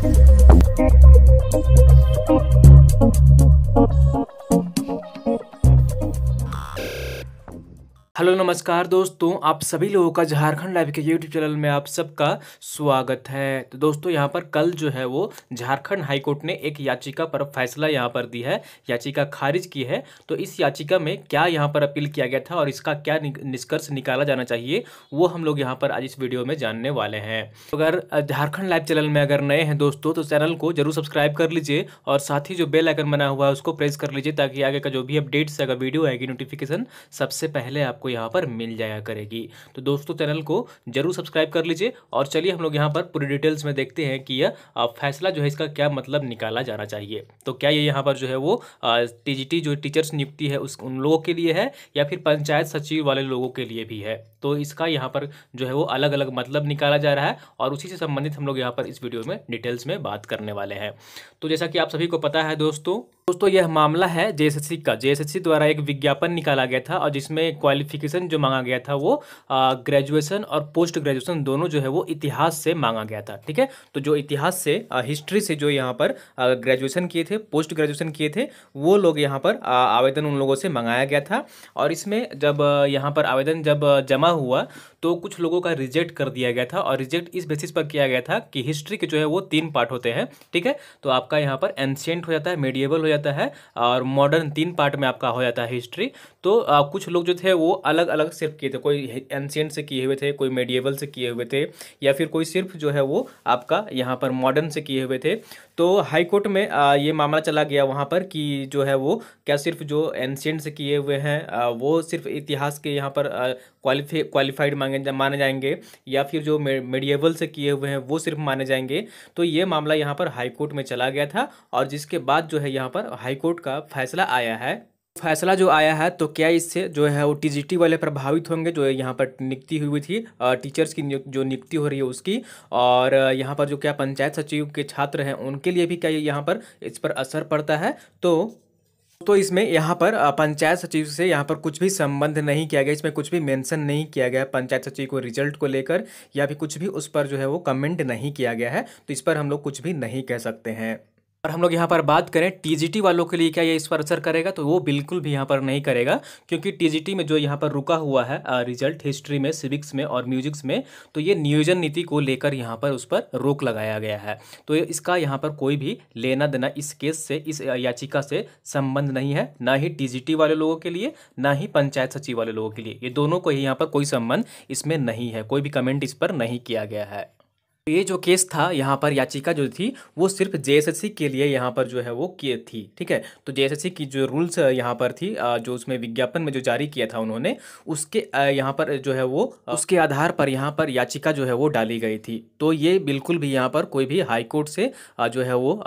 Thank you. Hello नमस्कार दोस्तों आप सभी लोगों का झारखंड लाइव के यूट्यूब चैनल में आप सबका स्वागत है तो दोस्तों यहाँ पर कल जो है वो झारखंड हाईकोर्ट ने एक याचिका पर फैसला यहाँ पर दी है याचिका खारिज की है तो इस याचिका में क्या यहाँ पर अपील किया गया था और इसका क्या निष्कर्ष निकाला जाना चाहिए वो हम लोग यहाँ पर आज इस वीडियो में जानने वाले हैं तो अगर झारखंड लाइव चैनल में अगर नए हैं दोस्तों तो चैनल को जरूर सब्सक्राइब कर लीजिए और साथ ही जो बेल आइकन बना हुआ है उसको प्रेस कर लीजिए ताकि आगे का जो भी अपडेट्स अगर वीडियो आएगी नोटिफिकेशन सबसे पहले आपको यहाँ पर मिल जाया करेगी तो दोस्तों चैनल को जरूर सब्सक्राइब कर लीजिए और चलिए हम लोग यहाँ पर पूरी डिटेल्स में देखते हैं कि यह फैसला जो है इसका क्या मतलब निकाला जाना चाहिए तो क्या ये यहाँ पर जो है वो टी जो टीचर्स नियुक्ति है उस उन लोगों के लिए है या फिर पंचायत सचिव वाले लोगों के लिए भी है तो इसका यहाँ पर जो है वो अलग अलग मतलब निकाला जा रहा है और उसी से संबंधित हम लोग यहाँ पर इस वीडियो में डिटेल्स में बात करने वाले हैं तो जैसा कि आप सभी को पता है दोस्तों दोस्तों यह मामला है जेएसएससी का जेएसएससी द्वारा एक विज्ञापन निकाला गया था और जिसमें क्वालिफिकेशन जो मांगा गया था वो ग्रेजुएशन और पोस्ट ग्रेजुएशन दोनों जो है वो इतिहास से मांगा गया था ठीक है तो जो इतिहास से हिस्ट्री से जो यहाँ पर ग्रेजुएशन किए थे पोस्ट ग्रेजुएशन किए थे वो लोग यहाँ पर आवेदन उन लोगों से मंगाया गया था और इसमें जब यहाँ पर आवेदन जब जमा हुआ तो कुछ लोगों का रिजेक्ट कर दिया गया था और रिजेक्ट इस बेसिस पर किया गया था कि हिस्ट्री के जो है वो तीन पार्ट होते हैं ठीक है तो आपका यहाँ पर एंशियंट हो जाता है मेडिएबल हो जाता है जाता है और मॉडर्न तीन पार्ट में आपका हो जाता है हिस्ट्री तो आ, कुछ लोग जो थे वो अलग अलग सिर्फ किए थे कोई एंशियंट से किए हुए थे कोई मेडिएबल से किए हुए थे या फिर कोई सिर्फ जो है वो आपका यहाँ पर मॉडर्न से किए हुए थे तो हाईकोर्ट में आ, ये मामला चला गया वहाँ पर कि जो है वो क्या सिर्फ जो एंशियंट से किए हुए हैं वो सिर्फ इतिहास के यहाँ पर क्वालिफाई क्वालिफाइड मांगे माने जाएंगे या फिर जो मेडिएबल से किए हुए हैं वो सिर्फ माने जाएंगे तो ये मामला यहाँ पर हाईकोर्ट में चला गया था और जिसके बाद जो है यहाँ पर हाईकोर्ट का फैसला आया है फैसला जो आया है तो क्या इससे जो है वो टीजीटी वाले प्रभावित होंगे जो यहाँ पर नियुक्ति हुई थी टीचर्स की जो नियुक्ति हो रही है उसकी और यहाँ पर जो क्या पंचायत सचिव के छात्र हैं उनके लिए भी क्या यहाँ पर इस पर असर पड़ता है तो तो इसमें यहाँ पर पंचायत सचिव से यहाँ पर कुछ भी संबंध नहीं किया गया इसमें कुछ भी मेंशन नहीं किया गया पंचायत सचिव को रिजल्ट को लेकर या फिर कुछ भी उस पर जो है वो कमेंट नहीं किया गया है तो इस पर हम लोग कुछ भी नहीं कह सकते हैं और हम लोग यहाँ पर बात करें टीजीटी वालों के लिए क्या ये इस पर असर करेगा तो वो बिल्कुल भी यहाँ पर नहीं करेगा क्योंकि टीजीटी में जो यहाँ पर रुका हुआ है रिजल्ट हिस्ट्री में सिविक्स में और म्यूजिक्स में तो ये नियोजन नीति को लेकर यहाँ पर उस पर रोक लगाया गया है तो इसका यहाँ पर कोई भी लेना देना इस केस से इस याचिका से संबंध नहीं है ना ही टी वाले लोगों के लिए ना ही पंचायत सचिव वाले लोगों के लिए ये दोनों को ही यहाँ पर कोई संबंध इसमें नहीं है कोई भी कमेंट इस पर नहीं किया गया है ये जो केस था यहाँ पर याचिका जो थी वो सिर्फ जेएसएससी के लिए यहाँ पर जो है वो किए थी ठीक है तो जेएसएससी की जो रूल्स यहाँ पर थी जो उसमें विज्ञापन में जो जारी किया था उन्होंने उसके यहाँ पर जो है वो उसके आधार पर यहाँ पर याचिका जो है वो डाली गई थी तो ये बिल्कुल भी यहाँ पर कोई भी हाईकोर्ट से जो है वो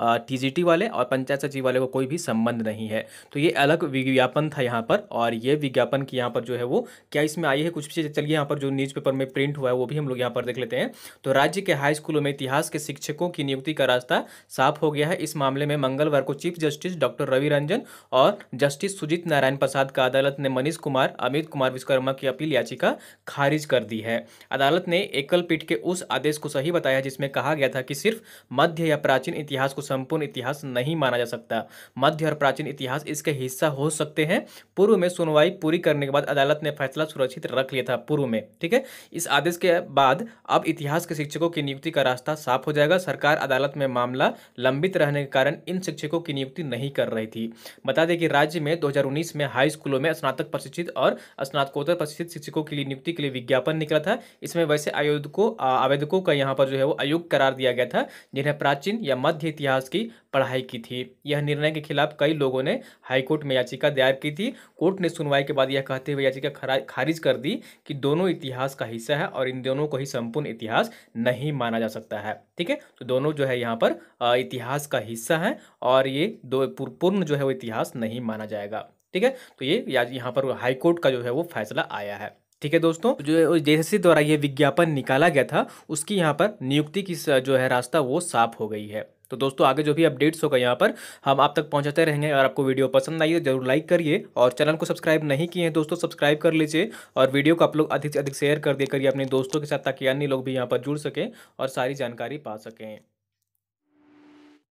टी वाले और पंचायत सचिव वाले को कोई भी संबंध नहीं है तो ये अलग विज्ञापन था यहाँ पर और ये विज्ञापन की यहाँ पर जो है वो क्या इसमें आई है कुछ चीज़ें चलिए यहाँ पर जो न्यूज़ में प्रिंट हुआ है वो भी हम लोग यहाँ पर देख लेते हैं तो राज्य के हाई हाई स्कूलों में इतिहास के शिक्षकों की नियुक्ति का रास्ता साफ हो गया है इस मामले में मंगलवार को chief justice doctor Ravi Ranjan और जस्टिस सुजीत नारायण प्रसाद का अदालत ने मनीष कुमार अमित कुमार विश्वकर्मा की अपील याचिका खारिज कर दी है अदालत ने एकल पीठ के उस आदेश को सही बताया जिसमें कहा गया था कि सिर्फ मध्य या प्राचीन इतिहास को संपूर्ण इतिहास नहीं माना जा सकता मध्य और प्राचीन इतिहास इसके हिस्सा हो सकते हैं पूर्व में सुनवाई पूरी करने के बाद अदालत ने फैसला सुरक्षित रख लिया था पूर्व में ठीक है इस आदेश के बाद अब इतिहास के शिक्षकों की नियुक्ति नियुक्ति का रास्ता साफ हो जाएगा सरकार अदालत में मामला लंबित रहने के कारण इन शिक्षकों की नियुक्ति नहीं कर रही थी बता दें कि राज्य में 2019 में हाई स्कूलों में स्नातक प्रशिक्षित और स्नातकोत्तर प्रशिक्षित शिक्षकों के लिए नियुक्ति के लिए विज्ञापन निकला था इसमें वैसे आयोजकों आवेदकों का यहाँ पर जो है वो आयुक्त करार दिया गया था जिन्हें प्राचीन या मध्य इतिहास की पढ़ाई की थी यह निर्णय के खिलाफ कई लोगों ने हाईकोर्ट में याचिका दायर की थी कोर्ट ने सुनवाई के बाद यह कहते हुए याचिका खारिज कर दी कि दोनों इतिहास का हिस्सा है और इन दोनों को ही संपूर्ण इतिहास नहीं माना जा सकता है ठीक है तो दोनों जो है यहाँ पर इतिहास का हिस्सा है और ये दो पूर्ण जो है वो इतिहास नहीं माना जाएगा ठीक है तो ये यहाँ पर हाईकोर्ट का जो है वो फैसला आया है ठीक है दोस्तों जो जेएससी द्वारा ये विज्ञापन निकाला गया था उसकी यहाँ पर नियुक्ति की जो है रास्ता वो साफ हो गई है तो दोस्तों आगे जो भी अपडेट्स होगा यहाँ पर हम आप तक पहुँचाते रहेंगे अगर आपको वीडियो पसंद आई है जरूर लाइक करिए और चैनल को सब्सक्राइब नहीं किए हैं दोस्तों सब्सक्राइब कर लीजिए और वीडियो को आप लोग अधिक से अधिक शेयर कर दे करिए अपने दोस्तों के साथ ताकि अन्य लोग भी यहाँ पर जुड़ सकें और सारी जानकारी पा सकें